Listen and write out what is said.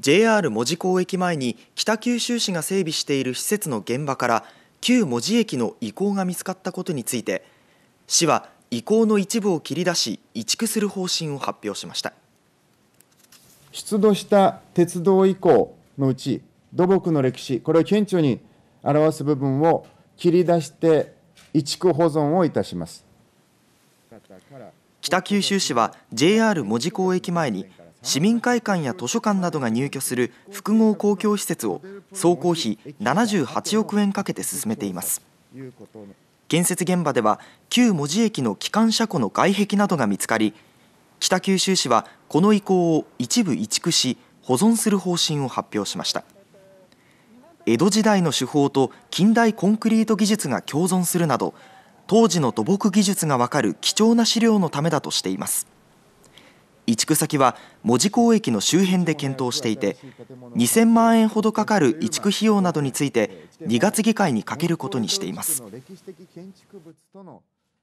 ＪＲ 門司港駅前に北九州市が整備している施設の現場から旧門司駅の遺構が見つかったことについて市は遺構の一部を切り出し移築する方針を発表しました出土した鉄道遺構のうち土木の歴史これを顕著に表す部分を切り出して移築保存をいたします北九州市は JR 門司港駅前に市民会館や図書館などが入居する複合公共施設を総工費78億円かけて進めています建設現場では旧門司駅の機関車庫の外壁などが見つかり北九州市はこの意向を一部移築し保存する方針を発表しました江戸時代の手法と近代コンクリート技術が共存するなど当時の土木技術がわかる貴重な資料のためだとしています移築先は門司港駅の周辺で検討していて2000万円ほどかかる移築費用などについて2月議会にかけることにしています。